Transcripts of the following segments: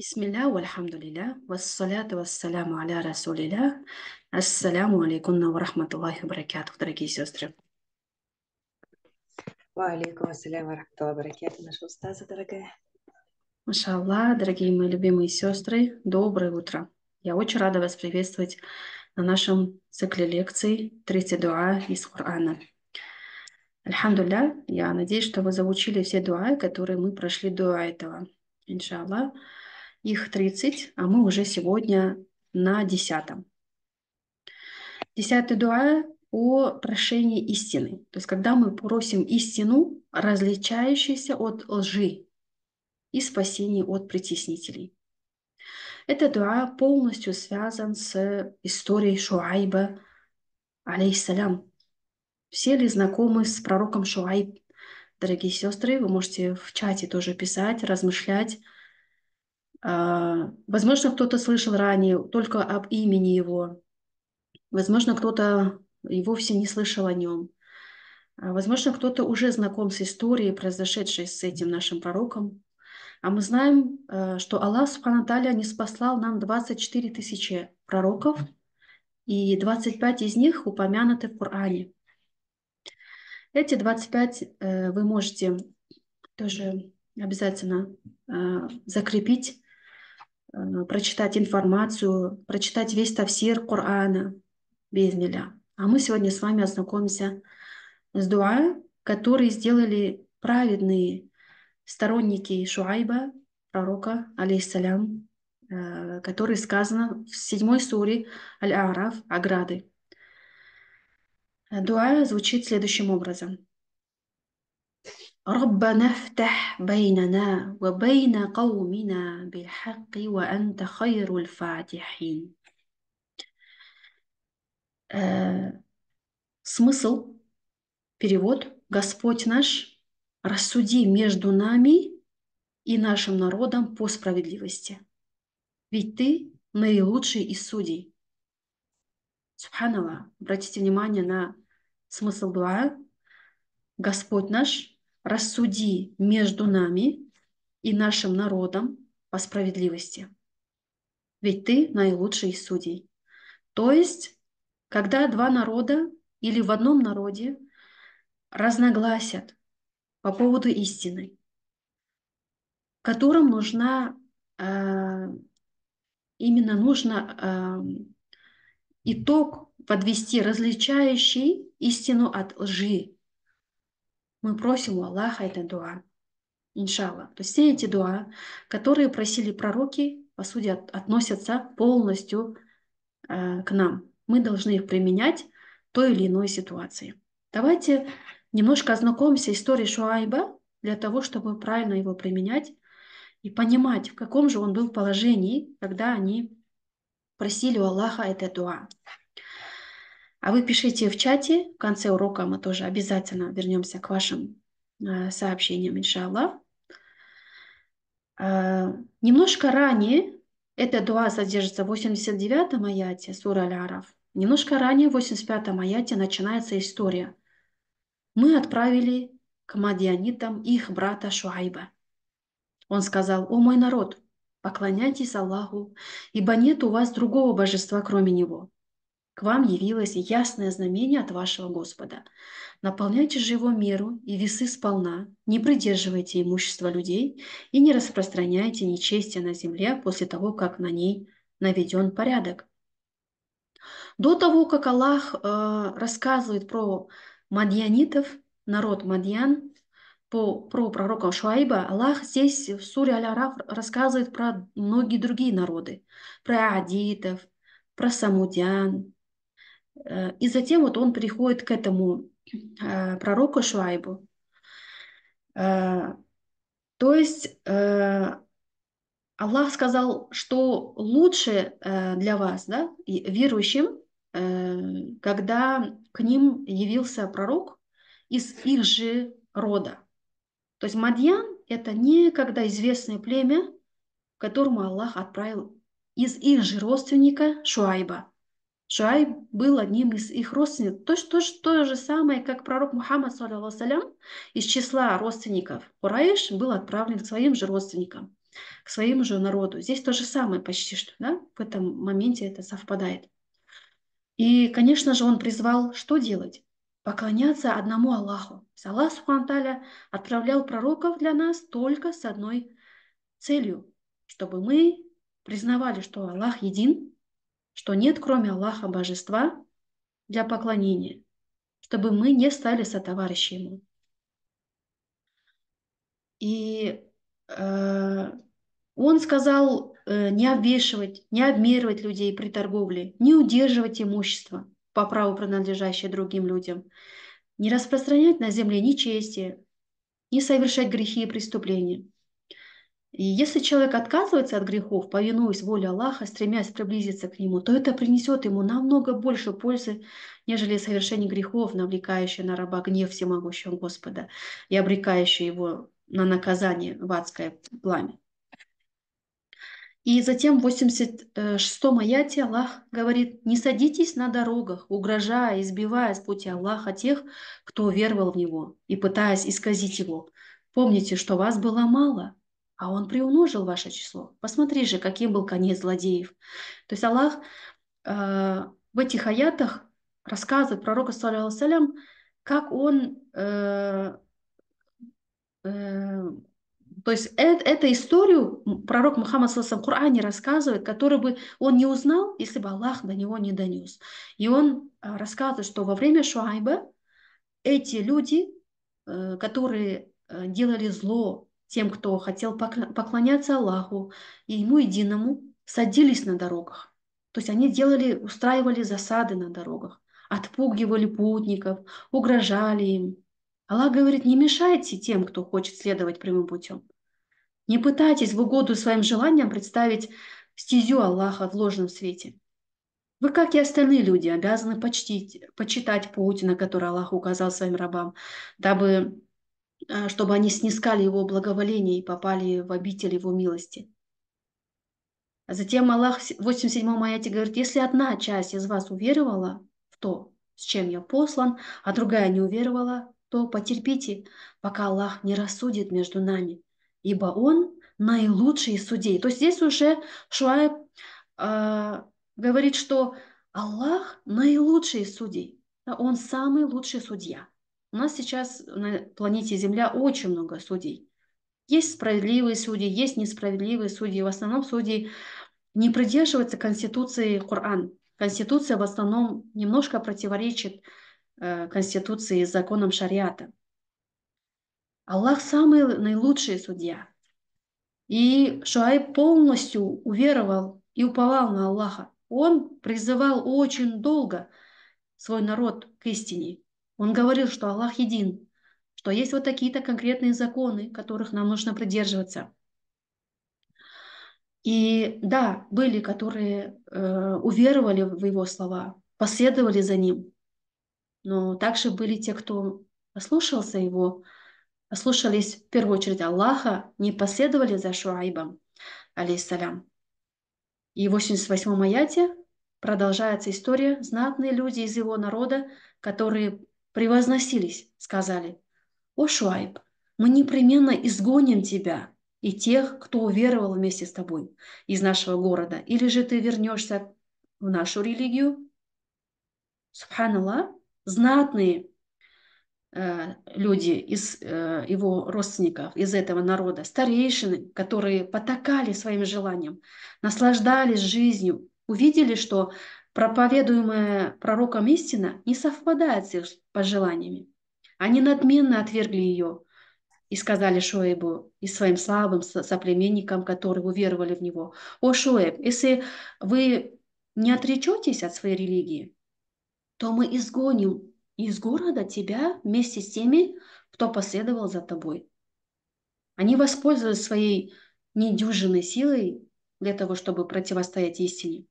Бисмилля, вальхамдулилля, вассаляту вассаляму аля расулилля, ассаляму алейкунна варахматуллахи баракату, дорогие сестры. Алейкум ассаляму рахматуллахи баракату, наша устаза, дорогая. Машалла, дорогие мои любимые сестры, доброе утро. Я очень рада вас приветствовать на нашем цикле лекций «30 дуа из Корана». Альхамдулля, я надеюсь, что вы заучили все дуа, которые мы прошли до этого. Иншаллах. Их 30, а мы уже сегодня на 10. Десятый дуа о прошении истины. То есть когда мы просим истину, различающуюся от лжи и спасение от притеснителей. Этот дуа полностью связан с историей Шуайба, алейхиссалям. Все ли знакомы с пророком Шуайб? Дорогие сестры, вы можете в чате тоже писать, размышлять, а, возможно, кто-то слышал ранее только об имени его. Возможно, кто-то и вовсе не слышал о нем. А, возможно, кто-то уже знаком с историей, произошедшей с этим нашим пророком. А мы знаем, э, что Аллах Субханаталя не спаслал нам 24 тысячи пророков, и 25 из них упомянуты в Коране. Эти 25 э, вы можете тоже обязательно э, закрепить Э, прочитать информацию, прочитать весь тавсир Корана без неля. А мы сегодня с вами ознакомимся с дуа, которые сделали праведные сторонники Шуайба, пророка, алейхиссалям, э, который сказано в седьмой суре Аль-Араф, Аграды. Дуа звучит следующим образом. ربنا افتح بيننا وبين قومنا بالحق وأنت خير الفاتحين э, смысл, перевод «Господь наш, рассуди между нами и нашим народом по справедливости, ведь Ты наилучший из судей». Субханала, обратите внимание на смысл дуа «Господь наш, рассуди между нами и нашим народом по справедливости. Ведь ты наилучший из судей. То есть, когда два народа или в одном народе разногласят по поводу истины, которым нужна э, именно нужно э, итог подвести, различающий истину от лжи, мы просим у Аллаха это дуа. Иншалла. То есть все эти дуа, которые просили пророки, по сути, относятся полностью э, к нам. Мы должны их применять в той или иной ситуации. Давайте немножко ознакомимся с историей Шуайба для того, чтобы правильно его применять и понимать, в каком же он был положении, когда они просили у Аллаха это дуа. А вы пишите в чате, в конце урока мы тоже обязательно вернемся к вашим э, сообщениям, иншаллах. Э, немножко ранее, эта дуа содержится в 89-м аяте сура аль немножко ранее в 85-м аяте начинается история. Мы отправили к мадианитам их брата Шуайба. Он сказал, «О мой народ, поклоняйтесь Аллаху, ибо нет у вас другого божества, кроме Него». К вам явилось ясное знамение от вашего Господа. Наполняйте же его меру и весы сполна, не придерживайте имущества людей и не распространяйте нечестие на земле после того, как на ней наведен порядок. До того, как Аллах э, рассказывает про мадьянитов, народ мадьян, по, про пророка Шуайба, Аллах здесь в суре Аль-Араф рассказывает про многие другие народы, про адитов, про самудян, Э, и затем вот он приходит к этому э, пророку Швайбу. Э, то есть Аллах сказал, что лучше для вас, да, верующим, когда к ним явился пророк из их же рода. То есть Мадьян – это некогда известное племя, которому Аллах отправил из их же родственника Шуайба – Шуайб был одним из их родственников. То, что, то же самое, как пророк Мухаммад, салям, из числа родственников Ураиш был отправлен к своим же родственникам, к своему же народу. Здесь то же самое почти что, да? В этом моменте это совпадает. И, конечно же, он призвал что делать? Поклоняться одному Аллаху. Аллах Субханталя отправлял пророков для нас только с одной целью, чтобы мы признавали, что Аллах един, что нет кроме Аллаха божества для поклонения, чтобы мы не стали сотоварищи ему. И э, он сказал э, не обвешивать, не обмерывать людей при торговле, не удерживать имущество по праву принадлежащее другим людям, не распространять на земле ни чести, не совершать грехи и преступления – и если человек отказывается от грехов, повинуясь воле Аллаха, стремясь приблизиться к Нему, то это принесет ему намного больше пользы, нежели совершение грехов, навлекающее на раба гнев всемогущего Господа и обрекающее его на наказание в адское пламя. И затем в 86-м аяте Аллах говорит, «Не садитесь на дорогах, угрожая, избивая с пути Аллаха тех, кто веровал в Него и пытаясь исказить Его. Помните, что вас было мало, а он приумножил ваше число. Посмотри же, каким был конец злодеев. То есть Аллах э, в этих аятах рассказывает пророку, салям, как он... Э, э, то есть это, эту историю пророк Мухаммад в Коране рассказывает, который бы он не узнал, если бы Аллах до него не донес. И он э, рассказывает, что во время Шуайба эти люди, э, которые э, делали зло тем, кто хотел поклоняться Аллаху и Ему единому, садились на дорогах. То есть они делали, устраивали засады на дорогах, отпугивали путников, угрожали им. Аллах говорит, не мешайте тем, кто хочет следовать прямым путем. Не пытайтесь в угоду своим желаниям представить стезю Аллаха в ложном свете. Вы, как и остальные люди, обязаны почтить, почитать путь, на который Аллах указал своим рабам, дабы Э, чтобы они снискали его благоволение и попали в обитель его милости. А затем Аллах в 87-м аяте говорит, если одна часть из вас уверовала в то, с чем я послан, а другая не уверовала, то потерпите, пока Аллах не рассудит между нами, ибо Он наилучший из судей. То есть здесь уже Шуайб э, говорит, что Аллах наилучший из судей, он самый лучший судья – у нас сейчас на планете Земля очень много судей. Есть справедливые судьи, есть несправедливые судьи. В основном судьи не придерживаются Конституции Коран. Конституция в основном немножко противоречит э, Конституции и законам шариата. Аллах самый наилучший судья. И Шуайб полностью уверовал и уповал на Аллаха. Он призывал очень долго свой народ к истине. Он говорил, что Аллах един, что есть вот такие-то конкретные законы, которых нам нужно придерживаться. И да, были, которые э, уверовали в его слова, последовали за ним, но также были те, кто послушался его, послушались в первую очередь Аллаха, не последовали за Шуайбом, алейсалям. И в 88-м аяте продолжается история. Знатные люди из его народа, которые превозносились, сказали, «О, Шуайб, мы непременно изгоним тебя и тех, кто уверовал вместе с тобой из нашего города, или же ты вернешься в нашу религию». Субханаллах, знатные э, люди из э, его родственников, из этого народа, старейшины, которые потакали своим желанием, наслаждались жизнью, увидели, что Проповедуемая пророком истина не совпадает с их пожеланиями. Они надменно отвергли ее и сказали Шоэбу и своим слабым соплеменникам, которые уверовали в него, «О, Шоеб, если вы не отречетесь от своей религии, то мы изгоним из города тебя вместе с теми, кто последовал за тобой». Они воспользовались своей недюжинной силой для того, чтобы противостоять истине.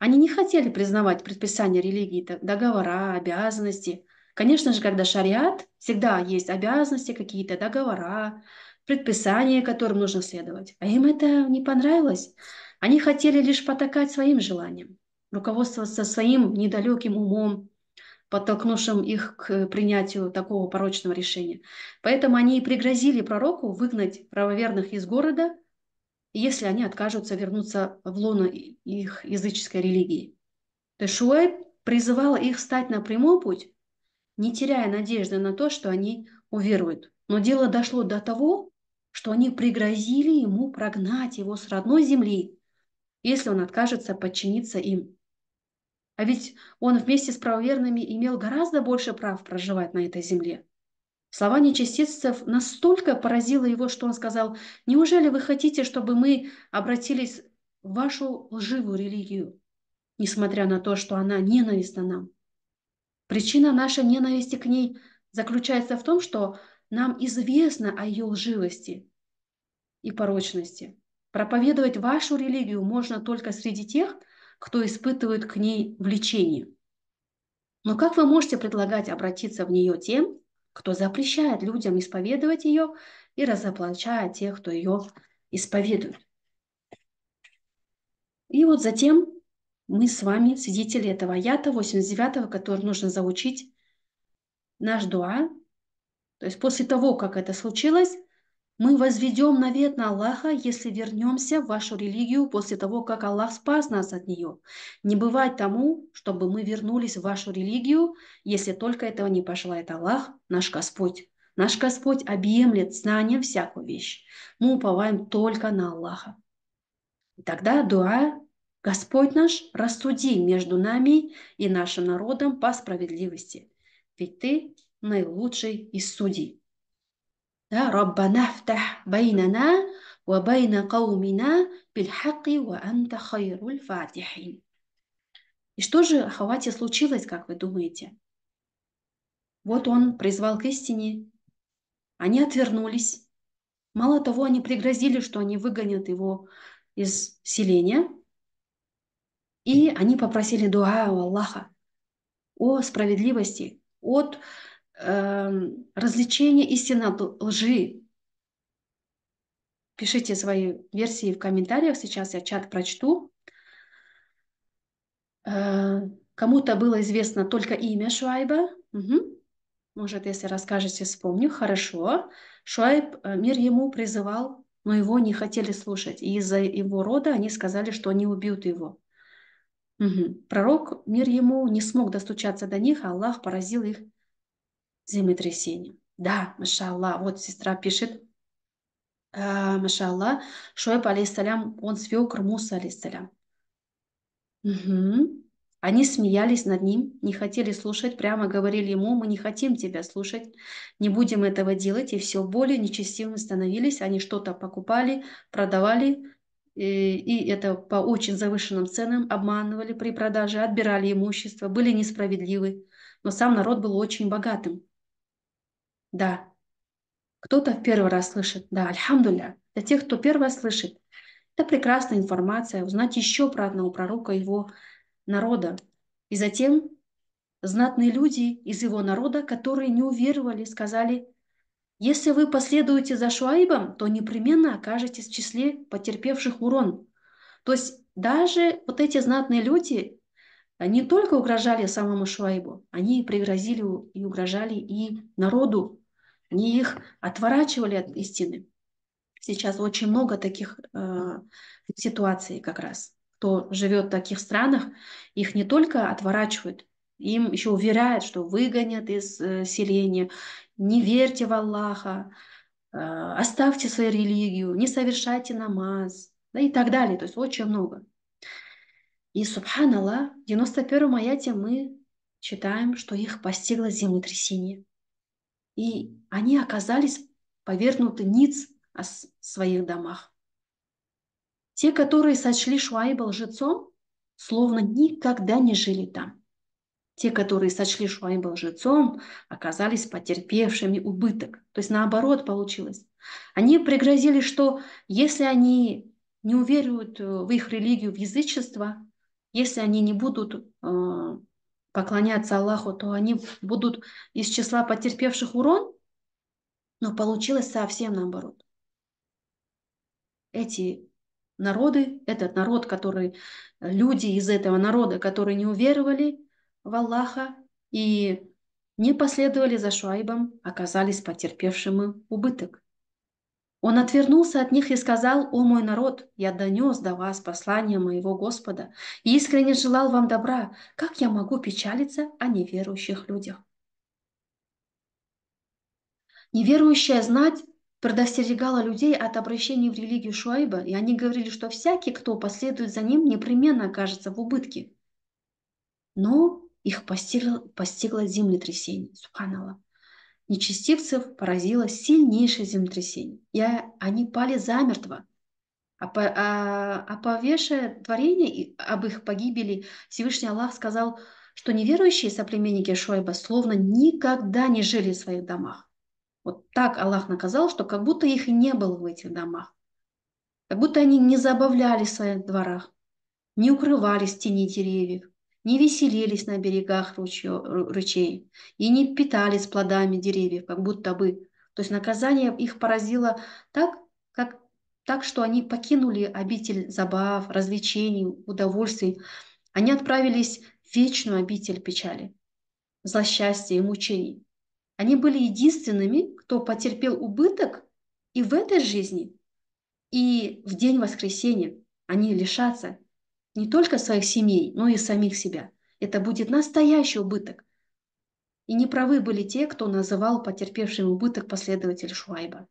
Они не хотели признавать предписания религии, договора, обязанности. Конечно же, когда шариат, всегда есть обязанности какие-то, договора, предписания, которым нужно следовать. А им это не понравилось. Они хотели лишь потакать своим желаниям, руководствоваться своим недалеким умом, подтолкнувшим их к принятию такого порочного решения. Поэтому они и пригрозили пророку выгнать правоверных из города если они откажутся вернуться в лоно их языческой религии. То есть Шуэ призывала их встать на прямой путь, не теряя надежды на то, что они уверуют. Но дело дошло до того, что они пригрозили ему прогнать его с родной земли, если он откажется подчиниться им. А ведь он вместе с правоверными имел гораздо больше прав проживать на этой земле. Слова нечестивцев настолько поразило его, что он сказал, «Неужели вы хотите, чтобы мы обратились в вашу лживую религию, несмотря на то, что она ненавистна нам?» Причина нашей ненависти к ней заключается в том, что нам известно о ее лживости и порочности. Проповедовать вашу религию можно только среди тех, кто испытывает к ней влечение. Но как вы можете предлагать обратиться в нее тем, кто запрещает людям исповедовать ее и разоблачает тех, кто ее исповедует. И вот затем мы с вами, свидетели этого аята 89, который нужно заучить, наш дуа, то есть после того, как это случилось, мы возведем навет на Аллаха, если вернемся в вашу религию после того, как Аллах спас нас от нее. Не бывает тому, чтобы мы вернулись в вашу религию, если только этого не пожелает Аллах, наш Господь. Наш Господь объемлет знание всякую вещь. Мы уповаем только на Аллаха. тогда дуа «Господь наш, рассуди между нами и нашим народом по справедливости, ведь Ты наилучший из судей». Да? Раббана втах байнана ва байна каумина бильхаки ва анта хайруль фатихин. И что же в случилось, как вы думаете? Вот он призвал к истине. Они отвернулись. Мало того, они пригрозили, что они выгонят его из селения. И они попросили дуа у Аллаха о справедливости от э, эм, развлечение истины от лжи. Пишите свои версии в комментариях, сейчас я чат прочту. Э, кому-то было известно только имя Шуайба. Угу. Может, если расскажете, вспомню. Хорошо. Шуайб, э, мир ему призывал, но его не хотели слушать. И из-за его рода они сказали, что они убьют его. Угу. Пророк, мир ему, не смог достучаться до них, а Аллах поразил их землетрясение. Да, машалла, вот сестра пишет, э, машалла, Шойб, алейсалям, он свекр Муса, алейсалям. Угу. Они смеялись над ним, не хотели слушать, прямо говорили ему, мы не хотим тебя слушать, не будем этого делать, и все более нечестивыми становились, они что-то покупали, продавали, и, э, и это по очень завышенным ценам обманывали при продаже, отбирали имущество, были несправедливы. Но сам народ был очень богатым да. Кто-то в первый раз слышит, да, альхамдуля. Для тех, кто первый раз слышит, это прекрасная информация, узнать еще про одного пророка его народа. И затем знатные люди из его народа, которые не уверовали, сказали, если вы последуете за Шуаибом, то непременно окажетесь в числе потерпевших урон. То есть даже вот эти знатные люди не только угрожали самому Шуаибу, они пригрозили и угрожали и народу, они их отворачивали от истины. Сейчас очень много таких э, ситуаций как раз. Кто живет в таких странах, их не только отворачивают, им еще уверяют, что выгонят из э, селения, не верьте в Аллаха, э, оставьте свою религию, не совершайте намаз, да и так далее. То есть очень много. И, субханаллах, в 91-м аяте мы читаем, что их постигло землетрясение и они оказались повернуты ниц о своих домах. Те, которые сочли Шуаиба лжецом, словно никогда не жили там. Те, которые сочли Шуаиба лжецом, оказались потерпевшими убыток. То есть наоборот получилось. Они пригрозили, что если они не уверуют э, в их религию, в язычество, если они не будут э, поклоняться Аллаху, то они будут из числа потерпевших урон, но получилось совсем наоборот. Эти народы, этот народ, который, э, люди из этого народа, которые не уверовали в Аллаха и не последовали за Шуайбом, оказались потерпевшими убыток. Он отвернулся от них и сказал, «О мой народ, я донес до вас послание моего Господа и искренне желал вам добра. Как я могу печалиться о неверующих людях?» Неверующая знать предостерегала людей от обращения в религию Шуайба, и они говорили, что всякий, кто последует за ним, непременно окажется в убытке. Но их постигло, постигло землетрясение, субханала нечестивцев поразило сильнейшее землетрясение. И они пали замертво. А, по, а, а повешая творение и об их погибели, Всевышний Аллах сказал, что неверующие соплеменники Шойба словно никогда не жили в своих домах. Вот так Аллах наказал, что как будто их и не было в этих домах. Как будто они не забавляли в своих дворах, не укрывались в тени деревьев, не веселились на берегах ручьё ручей и не питались плодами деревьев, как будто бы. То есть наказание их поразило так, как, так что они покинули обитель забав, развлечений, удовольствий. Они отправились в вечную обитель печали, злосчастья и мучений. Они были единственными, кто потерпел убыток и в этой жизни, и в день воскресения они лишатся не только своих семей, но и самих себя. Это будет настоящий убыток. И неправы были те, кто называл потерпевшим убыток последователь Шуайба.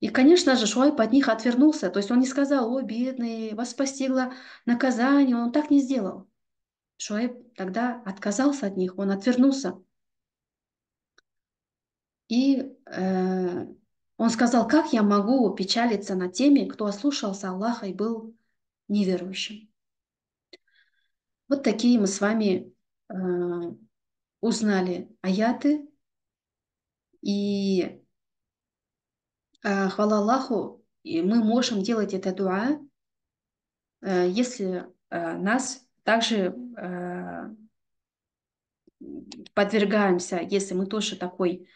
И, конечно же, Шуайб от них отвернулся. То есть он не сказал, о, бедные, вас постигло наказание. Он так не сделал. Шуайб тогда отказался от них, он отвернулся. И э, он сказал, как я могу печалиться над теми, кто ослушался Аллаха и был неверующим. Вот такие мы с вами э, узнали аяты. И э, хвала Аллаху, и мы можем делать это дуа, э, если нас также подвергаемся, если мы тоже такой,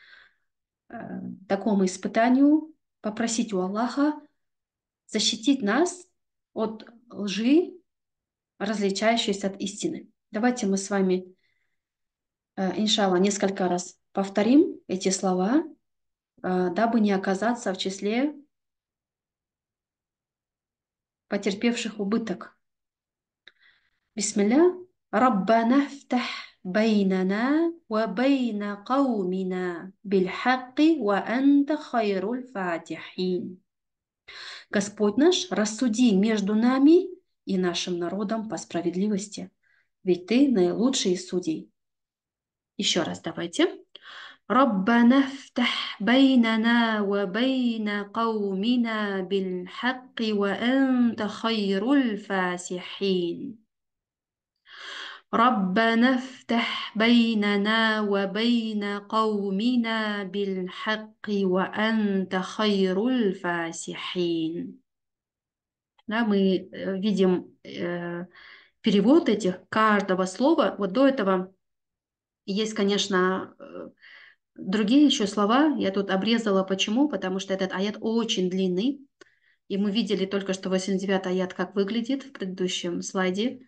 такому испытанию, попросить у Аллаха защитить нас от лжи, различающиеся от истины. Давайте мы с вами, э, иншалла, несколько раз повторим эти слова, э, дабы не оказаться в числе потерпевших убыток. Бисмилля. Раббана втах بيننا وبين قومنا بالحق وأنت خير фатихин. Господь наш, рассуди между нами и нашим народом по справедливости, ведь Ты наилучший из судей. Еще раз давайте. ربنا افتح بيننا وبين قومنا بالحق وأنت خير الفاسحين ربنا افتح بيننا وبين قومنا بالحق وأنت خير الفاسحين да, мы э, видим э, перевод этих каждого слова. Вот до этого есть, конечно, э, другие еще слова. Я тут обрезала почему, потому что этот аят очень длинный. И мы видели только что 89 аят, как выглядит в предыдущем слайде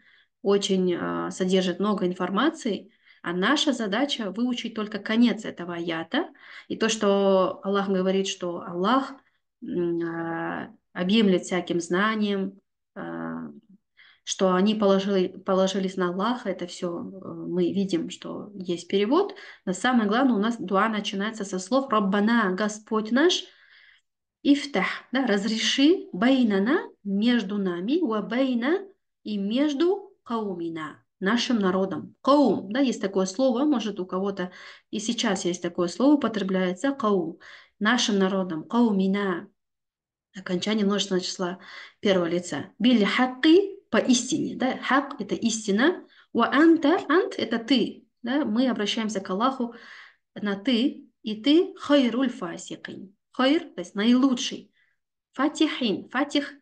очень а, содержит много информации, а наша задача выучить только конец этого аята. И то, что Аллах говорит, что Аллах а, объемлет всяким знанием, а, что они положили, положились на Аллаха, это все э, мы видим, что есть перевод. Но самое главное, у нас дуа начинается со слов «Раббана, Господь наш», «Ифтах», да, «разреши», «Байнана», «между нами», «Уабайна» и «между каумина, нашим народом. Каум, да, есть такое слово, может у кого-то и сейчас есть такое слово, употребляется каум, нашим народом, каумина, окончание множественного числа первого лица. Били хакки поистине, да, хак это истина, ва анта, ант это ты, да, мы обращаемся к Аллаху на ты, и ты хайруль фасикин, хайр, то есть наилучший, фатихин, фатих,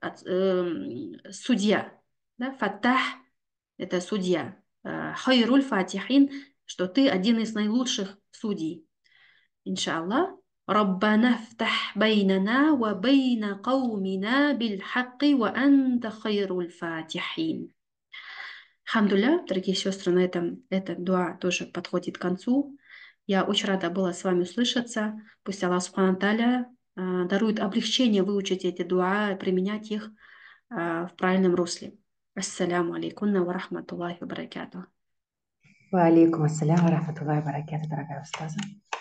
э, эм, судья, да? Фатах – это судья. Э, хайруль фатихин, что ты один из наилучших судей. Иншалла, Иншаллах. ربنا افتح بيننا وبين قومنا بالحق وأنت خير الفاتحين Хамдуля, дорогие сестры, на этом эта дуа тоже подходит к концу. Я очень рада была с вами услышаться. Пусть Аллах Субхану Таля э, дарует облегчение выучить эти дуа, и применять их э, в правильном русле. السلام عليكم ورحمة الله وبركاته وعليكم السلام ورحمة الله وبركاته ترى أستاذة